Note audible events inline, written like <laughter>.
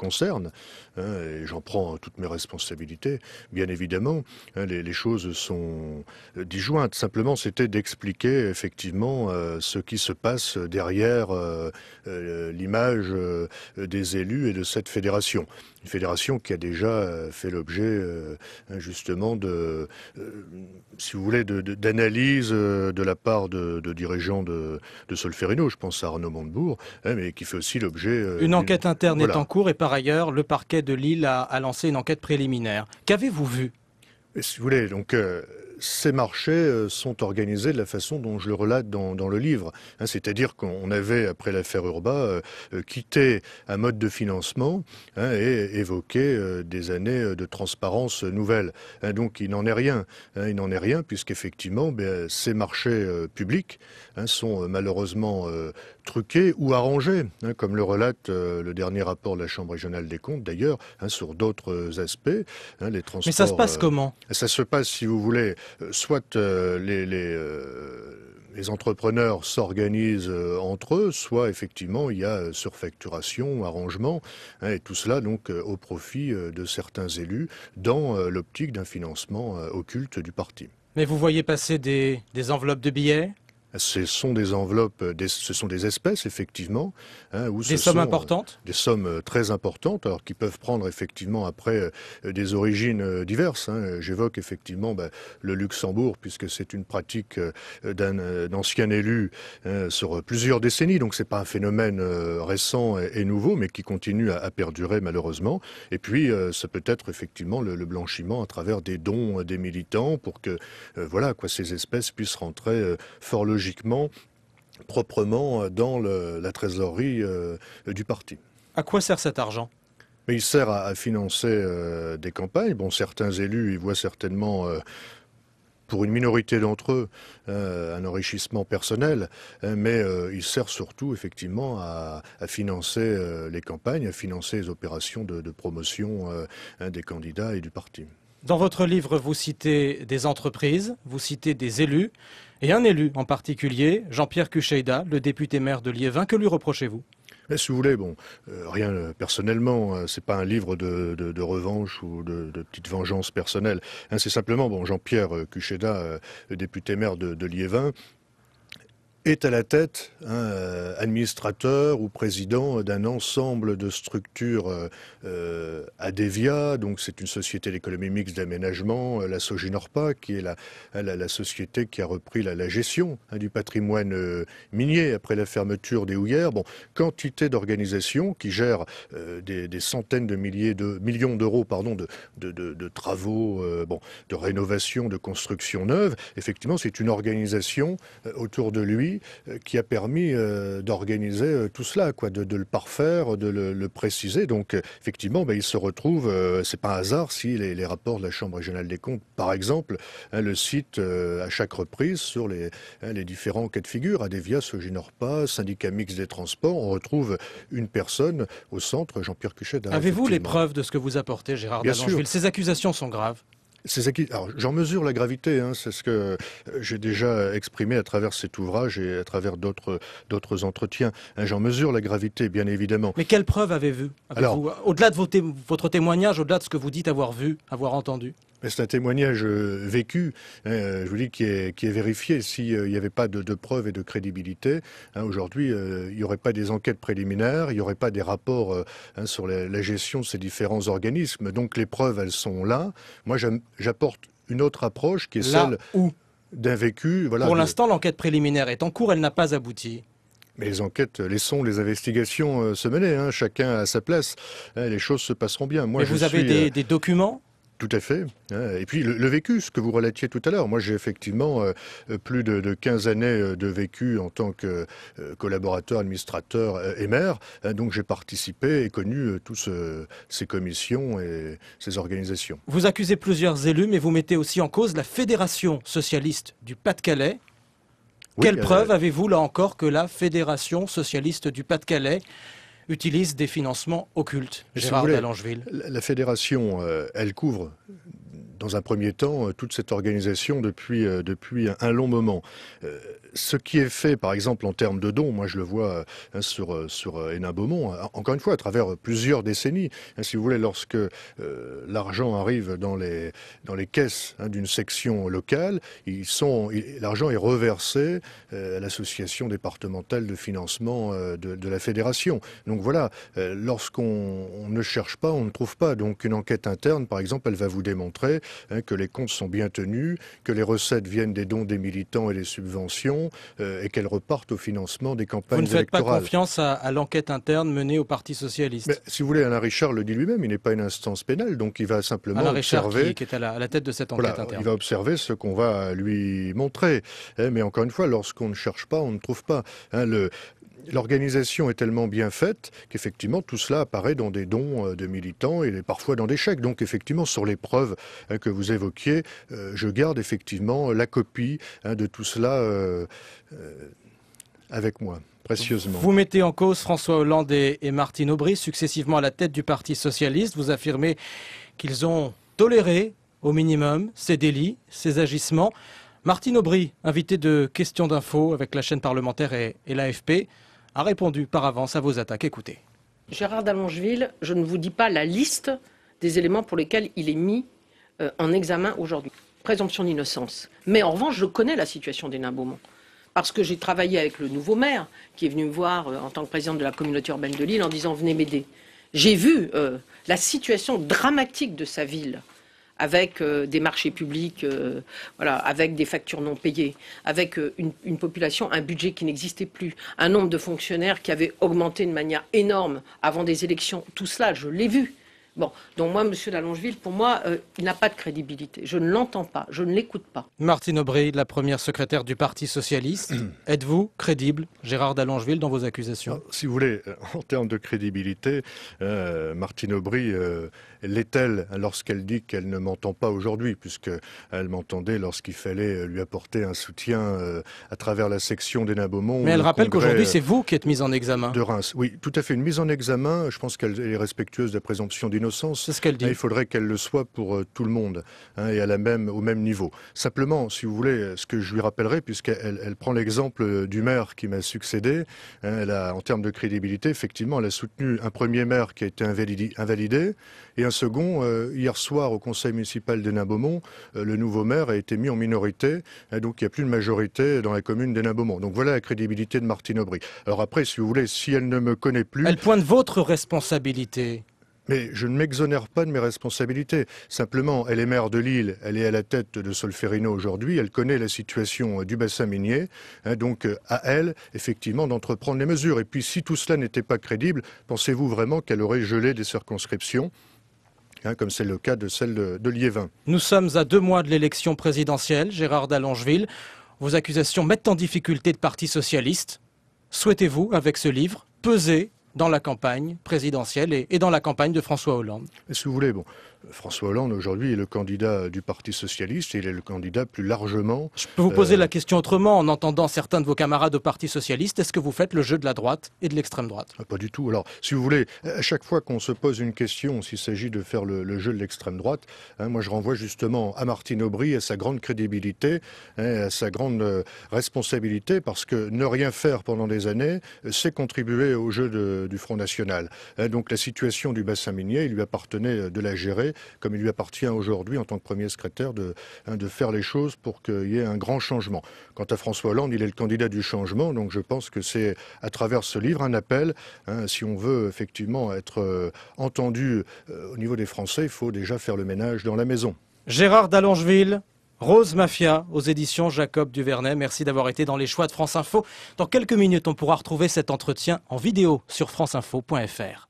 concerne, hein, et j'en prends toutes mes responsabilités, bien évidemment, hein, les, choses sont euh, disjointes. Simplement, c'était d'expliquer effectivement euh, ce qui se passe derrière euh, l'image des élus et de cette fédération. Une fédération qui a déjà fait l'objet justement de, si vous voulez, de, la part de, dirigeants de, Solferino, je pense à Arnaud Montebourg, hein, mais qui fait aussi l'objet... Une enquête interne est en cours et par par ailleurs, le parquet de Lille a, lancé une enquête préliminaire. Qu'avez-vous vu Si vous voulez, donc euh, ces marchés euh, sont organisés de la façon dont je le relate dans, le livre. Hein, c'est-à-dire qu'on avait, après l'affaire Urba, euh, euh, quitté un mode de financement hein, et évoqué des années de transparence nouvelle. Hein, donc il n'en est rien. il n'en est rien puisqu'effectivement, ben, ces marchés publics sont malheureusement truqués ou arrangés, comme le relate le dernier rapport de la Chambre régionale des comptes d'ailleurs, sur d'autres aspects. les transports, Mais ça se passe comment Ça se passe, si vous voulez, euh, soit euh, euh, les, entrepreneurs s'organisent entre eux, soit effectivement il y a surfacturation, arrangement, hein, et tout cela donc au profit de certains élus dans l'optique d'un financement occulte du parti. Mais vous voyez passer des enveloppes de billets ce sont des enveloppes, euh, des, ce sont des espèces effectivement. Hein, des sommes euh, importantes Des sommes euh, très importantes, alors qui peuvent prendre effectivement après des origines diverses. Hein. J'évoque effectivement bah, le Luxembourg, puisque c'est une pratique d'un ancien élu hein, sur plusieurs décennies, donc c'est pas un phénomène récent et, nouveau, mais qui continue à, perdurer malheureusement. Et puis, ça peut être effectivement le, blanchiment à travers des dons des militants pour que voilà quoi ces espèces puissent rentrer fort le logiquement, proprement euh, dans la trésorerie euh, du parti. À quoi sert cet argent Il sert à, financer euh, des campagnes. Bon, certains élus y voient certainement pour une minorité d'entre eux, un enrichissement personnel, mais il sert surtout effectivement à, financer les campagnes, à financer les opérations de promotion hein, des candidats et du parti. Dans votre livre, vous citez des entreprises, vous citez des élus, et un élu en particulier, Jean-Pierre Cucheida, le député maire de Liévin. Que lui reprochez-vous eh, si vous voulez, bon, euh, rien euh, personnellement, hein, Ce n'est pas un livre de, revanche ou de, petite vengeance personnelle. Hein, c'est simplement, bon, Jean-Pierre euh, Cucheda, député maire de, Liévin, est à la tête, hein, euh, administrateur ou président d'un ensemble de structures à euh, euh, Devia, donc c'est une société d'économie mixte d'aménagement, la Soginorpa, qui est la, société qui a repris la, gestion hein, du patrimoine minier après la fermeture des houillères. Bon, quantité d'organisations qui gèrent des, centaines de milliers de millions d'euros, pardon, de, travaux, de rénovation, de construction neuve. Effectivement, c'est une organisation autour de lui euh, qui a permis euh, d'organiser euh, tout cela, quoi, de, le parfaire, de le, préciser. Donc effectivement, ben, il se retrouve, c'est pas un hasard si les, rapports de la Chambre régionale des comptes, par exemple, hein, le citent à chaque reprise sur hein, les, différents cas de figure. Adevia, Soginorpa, syndicat Mix des transports, on retrouve une personne au centre, Jean-Pierre Cuchet. Avez-vous les preuves de ce que vous apportez, Gérard Bien Ces accusations sont graves j'en mesure la gravité, hein, c'est ce que euh, j'ai déjà exprimé à travers cet ouvrage et à travers d'autres d'autres entretiens. Hein, j'en mesure la gravité, bien évidemment. Mais quelles preuves avez-vous, au-delà de votre témoignage, au-delà de ce que vous dites avoir vu, avoir entendu c'est un témoignage euh, vécu, euh, je vous dis, qui est, vérifié. S'il n'y euh, avait pas de, preuves et de crédibilité, hein, aujourd'hui, il n'y aurait pas des enquêtes préliminaires, il n'y aurait pas des rapports hein, sur la, gestion de ces différents organismes. Donc les preuves, elles sont là. Moi, j'apporte une autre approche qui est celle d'un vécu. Pour l'instant, l'enquête préliminaire est en cours, elle n'a pas abouti. Mais les enquêtes, laissons les investigations se mener, hein, chacun à sa place. Eh, les choses se passeront bien. Moi, Mais vous avez des documents tout à fait. Et puis le, vécu, ce que vous relatiez tout à l'heure. Moi, j'ai effectivement euh, euh, plus de, 15 années euh, de vécu en tant que collaborateur, administrateur et maire. Hein, donc j'ai participé et connu toutes ces commissions et ces organisations. Vous accusez plusieurs élus, mais vous mettez aussi en cause la Fédération socialiste du Pas-de-Calais. Quelle preuve avez-vous là encore que la Fédération socialiste du Pas-de-Calais utilise des financements occultes. Gérard si La fédération, euh, elle couvre dans un premier temps, euh, toute cette organisation depuis, euh, depuis un long moment. Euh, ce qui est fait, par exemple, en termes de dons, moi je le vois hein, sur, sur Hénin Beaumont, hein, encore une fois, à travers plusieurs décennies. Hein, si vous voulez, lorsque l'argent arrive dans les, caisses d'une section locale, l'argent est reversé à l'association départementale de financement de, de, la fédération. Donc voilà, lorsqu'on ne cherche pas, on ne trouve pas. Donc une enquête interne, par exemple, elle va vous démontrer Hein, que les comptes sont bien tenus, que les recettes viennent des dons des militants et des subventions, euh, et qu'elles repartent au financement des campagnes électorales. Vous ne faites pas confiance à, l'enquête interne menée au Parti socialiste. si vous voulez, Alain Richard le dit lui-même, il n'est pas une instance pénale, donc il va simplement observer. Qui, est à la, tête de cette enquête interne. Il va observer ce qu'on va lui montrer. Eh, mais encore une fois, lorsqu'on ne cherche pas, on ne trouve pas. Hein, le, l'organisation est tellement bien faite qu'effectivement tout cela apparaît dans des dons euh, de militants et parfois dans des chèques. Donc effectivement sur les preuves hein, que vous évoquiez, euh, je garde effectivement la copie hein, de tout cela euh, avec moi. Précieusement. Vous mettez en cause François Hollande et Martine Aubry, successivement à la tête du Parti socialiste. Vous affirmez qu'ils ont toléré au minimum ces délits, ces agissements. Martine Aubry, invitée de Questions d'info avec la chaîne parlementaire et, et l'AFP a répondu par avance à vos attaques. Écoutez. Gérard Dallongeville, je ne vous dis pas la liste des éléments pour lesquels il est mis euh, en examen aujourd'hui. Présomption d'innocence. Mais en revanche, je connais la situation des Beaumont. Parce que j'ai travaillé avec le nouveau maire, qui est venu me voir euh, en tant que président de la communauté urbaine de Lille en disant Venez m'aider. J'ai vu euh, la situation dramatique de sa ville avec euh, des marchés publics, euh, voilà, avec des factures non payées, avec euh, une, une population, un budget qui n'existait plus, un nombre de fonctionnaires qui avait augmenté de manière énorme avant des élections. Tout cela, je l'ai vu. Bon, donc moi, M. Dallongeville, pour moi, euh, il n'a pas de crédibilité. Je ne l'entends pas, je ne l'écoute pas. Martine Aubry, la première secrétaire du Parti Socialiste. <clears throat> Êtes-vous crédible, Gérard Dallongeville, dans vos accusations euh, Si vous voulez, euh, en termes de crédibilité, Martine Aubry l'est-elle lorsqu'elle dit qu'elle ne m'entend pas aujourd'hui, puisqu'elle m'entendait lorsqu'il fallait lui apporter un soutien à travers la section des Nabomont. Mais elle rappelle qu'aujourd'hui, c'est vous qui êtes mise en examen. De Reims, oui, tout à fait. Une mise en examen, je pense qu'elle est respectueuse de la présomption du c'est ce qu'elle dit. Hein, il faudrait qu'elle le soit pour euh, tout le monde hein, et à la même, au même niveau. Simplement, si vous voulez, ce que je lui rappellerai, puisqu'elle prend l'exemple euh, du maire qui m'a succédé, hein, elle a, en termes de crédibilité, effectivement, elle a soutenu un premier maire qui a été invalidé et un second, euh, hier soir, au conseil municipal de Beaumont, le nouveau maire a été mis en minorité, donc il n'y a plus de majorité dans la commune de Beaumont. Donc voilà la crédibilité de Martine Aubry. Alors après, si vous voulez, si elle ne me connaît plus... Elle pointe votre responsabilité. Mais je ne m'exonère pas de mes responsabilités. Simplement, elle est maire de Lille, elle est à la tête de Solferino aujourd'hui, elle connaît la situation euh, du bassin minier. Hein, donc, euh, à elle, effectivement, d'entreprendre les mesures. Et puis, si tout cela n'était pas crédible, pensez-vous vraiment qu'elle aurait gelé des circonscriptions hein, comme c'est le cas de celle de, Liévin. Nous sommes à deux mois de l'élection présidentielle, Gérard d'Allongeville. Vos accusations mettent en difficulté le Parti socialiste. Souhaitez-vous, avec ce livre, peser dans la campagne présidentielle et, dans la campagne de François Hollande. vous voulez, bon, François Hollande aujourd'hui est le candidat du Parti socialiste et il est le candidat plus largement. Je peux vous poser euh, la question autrement en entendant certains de vos camarades au Parti socialiste. Est-ce que vous faites le jeu de la droite et de l'extrême droite ah, Pas du tout. Alors, si vous voulez, à chaque fois qu'on se pose une question, s'il s'agit de faire le, jeu de l'extrême droite, hein, moi je renvoie justement à Martine Aubry, à sa grande crédibilité, hein, à sa grande euh, responsabilité, parce que ne rien faire pendant des années, euh, c'est contribuer au jeu du Front National. Hein, donc la situation du bassin minier, il lui appartenait de la gérer comme il lui appartient aujourd'hui en tant que Premier secrétaire, hein, de, faire les choses pour qu'il y ait un grand changement. Quant à François Hollande, il est le candidat du changement, donc je pense que c'est à travers ce livre un appel. Hein, si on veut effectivement être euh, entendu euh, au niveau des Français, il faut déjà faire le ménage dans la maison. Gérard Dallongeville, Rose Mafia aux éditions Jacob Duvernay. Merci d'avoir été dans les choix de France Info. Dans quelques minutes, on pourra retrouver cet entretien en vidéo sur franceinfo.fr.